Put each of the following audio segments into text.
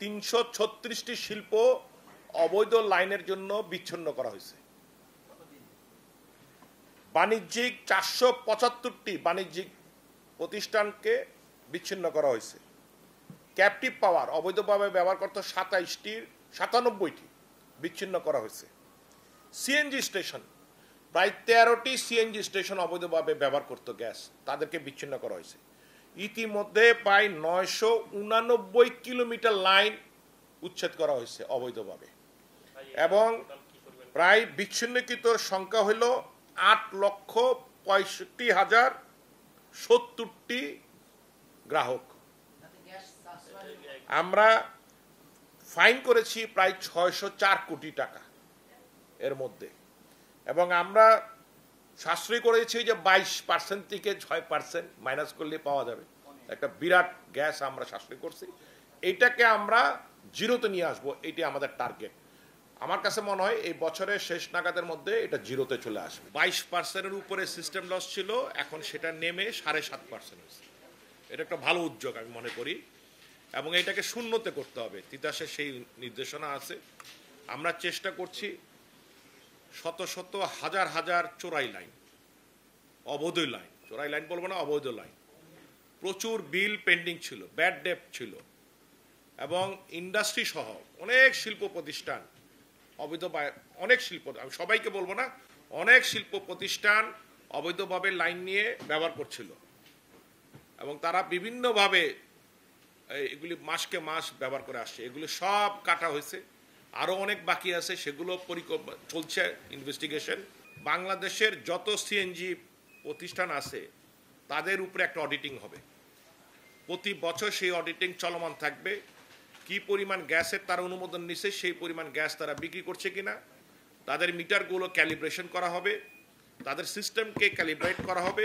তিনশো ছত্রিশটি শিল্প অবৈধ লাইনের জন্য বিচ্ছিন্ন করা হয়েছে বাণিজ্যিক চারশো পঁচাত্তরটি বাণিজ্যিক প্রতিষ্ঠানকে বিচ্ছিন্ন করা হয়েছে ক্যাপটিভ পাওয়ার অবৈধভাবে ব্যবহার করত সাতাইশটির সাতানব্বইটি বিচ্ছিন্ন করা হয়েছে সিএনজি স্টেশন প্রায় তেরোটি সিএনজি স্টেশন অবৈধভাবে ব্যবহার করত গ্যাস তাদেরকে বিচ্ছিন্ন করা হয়েছে ইতিমধ্যে প্রায় নয়শো উনানব্বই কিলোমিটার লাইন উচ্ছেদ করা হয়েছে অবৈধভাবে এবং প্রায় বিচ্ছিন্নকৃত সংখ্যা হইল আট লক্ষ পঁয়ষট্টি হাজার সত্তরটি গ্রাহক আমরা ফাইন করেছি প্রায় ছয়শো চার কোটি টাকা এর মধ্যে এবং আমরা সাশ্রয় করেছি যে বাইশ পার্সেন্ট থেকে ছয় পার্সেন্ট মাইনাস করলে পাওয়া যাবে একটা বিরাট গ্যাস আমরা সাশ্রয় করছি এটাকে আমরা জিরোতে নিয়ে আসবো এটি আমাদের টার্গেট আমার কাছে মনে হয় এই বছরের শেষ নাগাদের মধ্যে এটা জিরোতে চলে আসবে বাইশ পার্সেন্টের উপরে সিস্টেম লস ছিল এখন সেটা নেমে সাড়ে সাত পার্সেন্ট হয়েছে এটা একটা ভালো উদ্যোগ আমি মনে করি এবং এটাকে শূন্যতে করতে হবে তিতাসের সেই নির্দেশনা আছে আমরা চেষ্টা করছি শত শত হাজার হাজার চোরাই লাইন অবৈধ লাইন চোরাই লাইন বলবো না অবৈধ লাইন প্রচুর বিল পেন্ডিং ছিল ব্যাড ডেপ ছিল এবং ইন্ডাস্ট্রি সহ অনেক শিল্প প্রতিষ্ঠান অবৈধ অনেক শিল্প আমি সবাইকে বলবো না অনেক শিল্প প্রতিষ্ঠান অবৈধভাবে লাইন নিয়ে ব্যবহার করছিল এবং তারা বিভিন্নভাবে এগুলি মাসকে মাস ব্যবহার করে আসছে এগুলি সব কাটা হয়েছে আরও অনেক বাকি আছে সেগুলো পরিক চলছে ইনভেস্টিগেশন বাংলাদেশের যত সিএনজি প্রতিষ্ঠান আছে তাদের উপরে একটা অডিটিং হবে প্রতি বছর সেই অডিটিং চলমান থাকবে কি পরিমাণ গ্যাসের তারা অনুমোদন নিছে সেই পরিমাণ গ্যাস তারা বিক্রি করছে কিনা তাদের মিটারগুলো ক্যালিব্রেশন করা হবে তাদের সিস্টেমকে ক্যালিব্রেট করা হবে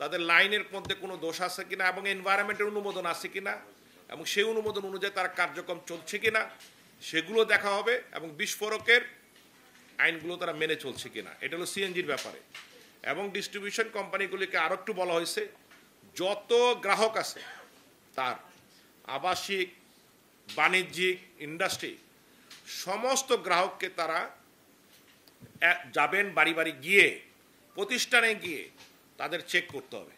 তাদের লাইনের মধ্যে কোনো দোষ আছে কিনা এবং এনভায়রনমেন্টের অনুমোদন আছে কিনা এবং সেই অনুমোদন অনুযায়ী তার কার্যক্রম চলছে কিনা সেগুলো দেখা হবে এবং বিস্ফোরকের আইনগুলো তারা মেনে চলছে কিনা এটা হলো সিএনজির ব্যাপারে এবং ডিস্ট্রিবিউশন কোম্পানিগুলিকে আরও একটু বলা হয়েছে যত গ্রাহক আছে তার আবাসিক বাণিজ্যিক ইন্ডাস্ট্রি সমস্ত গ্রাহককে তারা যাবেন বাড়ি বাড়ি গিয়ে প্রতিষ্ঠানে গিয়ে তাদের চেক করতে হবে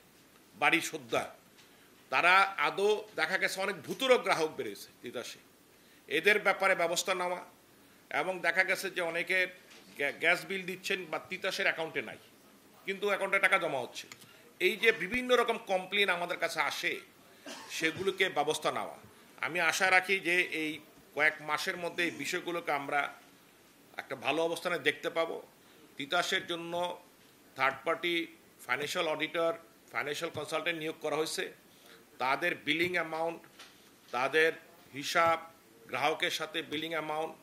বাড়ি সদ্যা তারা আদৌ দেখা গেছে অনেক ভুতুরো গ্রাহক বেড়েছে তিতাসী এদের ব্যাপারে ব্যবস্থা নেওয়া এবং দেখা গেছে যে অনেকে গ্যাস বিল দিচ্ছেন বা তিতাসের অ্যাকাউন্টে নাই কিন্তু অ্যাকাউন্টে টাকা জমা হচ্ছে এই যে বিভিন্ন রকম কমপ্লেন আমাদের কাছে আসে সেগুলোকে ব্যবস্থা নেওয়া আমি আশা রাখি যে এই কয়েক মাসের মধ্যে এই বিষয়গুলোকে আমরা একটা ভালো অবস্থানে দেখতে পাব তিতাসের জন্য third party financial auditor financial consultant নিয়োগ করা হয়েছে তাদের বিলিং অ্যামাউন্ট তাদের হিসাব গ্রাহকের সাথে বিলিং অ্যামাউন্ট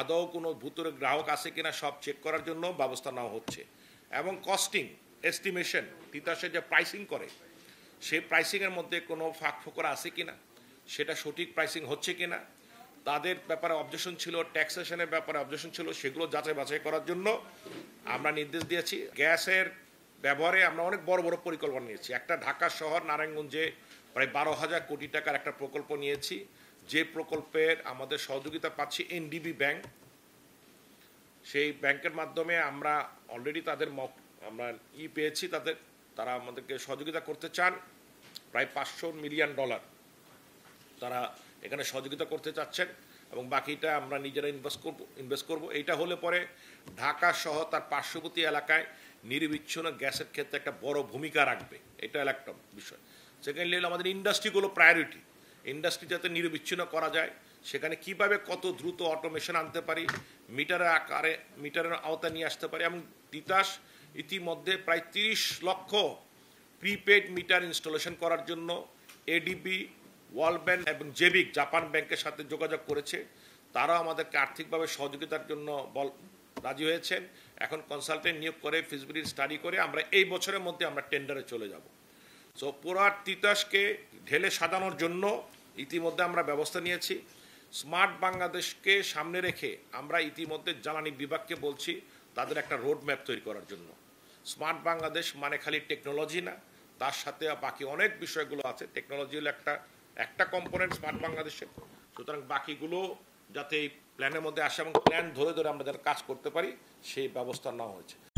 আদৌ কোনো ভূতরে গ্রাহক আছে কিনা সব চেক করার জন্য ব্যবস্থা নেওয়া হচ্ছে এবং কস্টিং এস্টিমেশন তিতাসে যে প্রাইসিং করে সেই প্রাইসিংয়ের মধ্যে কোনো ফাঁক ফোকর আছে কিনা সেটা সঠিক প্রাইসিং হচ্ছে কিনা তাদের ব্যাপারে অবজেশন ছিল ট্যাক্সেশনের ব্যাপারে অবজেশন ছিল সেগুলো যাচাই বাছাই করার জন্য আমরা নির্দেশ দিয়েছি গ্যাসের ব্যবহারে আমরা অনেক বড় বড় পরিকল্পনা নিয়েছি একটা ঢাকা শহর নারায়ণগঞ্জে প্রায় বারো হাজার কোটি টাকার একটা প্রকল্প নিয়েছি যে প্রকল্পের আমাদের সহযোগিতা পাচ্ছি এনডিবি ব্যাংক সেই ব্যাংকের মাধ্যমে আমরা অলরেডি তাদের মক আমরা ই পেয়েছি তাদের তারা আমাদেরকে সহযোগিতা করতে চান প্রায় পাঁচশো মিলিয়ন ডলার তারা এখানে সহযোগিতা করতে চাচ্ছেন এবং বাকিটা আমরা নিজেরা ইনভেস্ট করব ইনভেস্ট করব এইটা হলে পরে ঢাকা সহ তার পার্শ্ববর্তী এলাকায় নিরবিচ্ছিন্ন গ্যাসের ক্ষেত্রে একটা বড় ভূমিকা রাখবে এটা একটা বিষয় সেকেন্ডলি হলো আমাদের ইন্ডাস্ট্রিগুলো প্রায়োরিটি ইন্ডাস্ট্রি যাতে নিরবিচ্ছিন্ন করা যায় সেখানে কিভাবে কত দ্রুত অটোমেশন আনতে পারি মিটারের আকারে মিটারের আওতা নিয়ে আসতে পারি এবং তিতাস ইতিমধ্যে প্রায় তিরিশ লক্ষ প্রিপেড মিটার ইনস্টলেশন করার জন্য এডিবি ওয়ার্ল্ড ব্যাংক এবং জেবিক জাপান ব্যাংকের সাথে যোগাযোগ করেছে তারাও আমাদেরকে আর্থিকভাবে সহযোগিতার জন্য বল রাজি হয়েছেন এখন কনসালটেন্ট নিয়োগ করে ফিজিবিলিটি স্টাডি করে আমরা এই বছরের মধ্যে আমরা টেন্ডারে চলে যাব সো পুরা তিতাসকে ঢেলে সাজানোর জন্য ইতিমধ্যে আমরা ব্যবস্থা নিয়েছি স্মার্ট বাংলাদেশকে সামনে রেখে আমরা ইতিমধ্যে জ্বালানি বিভাগকে বলছি তাদের একটা রোড ম্যাপ তৈরি করার জন্য স্মার্ট বাংলাদেশ মানে খালি টেকনোলজি না তার সাথে বাকি অনেক বিষয়গুলো আছে টেকনোলজি হলো একটা একটা কম্পোনেন্ট স্মার্ট বাংলাদেশের সুতরাং বাকিগুলো যাতে এই প্ল্যানের মধ্যে আসে এবং প্ল্যান ধরে ধরে আমরা যারা কাজ করতে পারি সেই ব্যবস্থা নেওয়া হয়েছে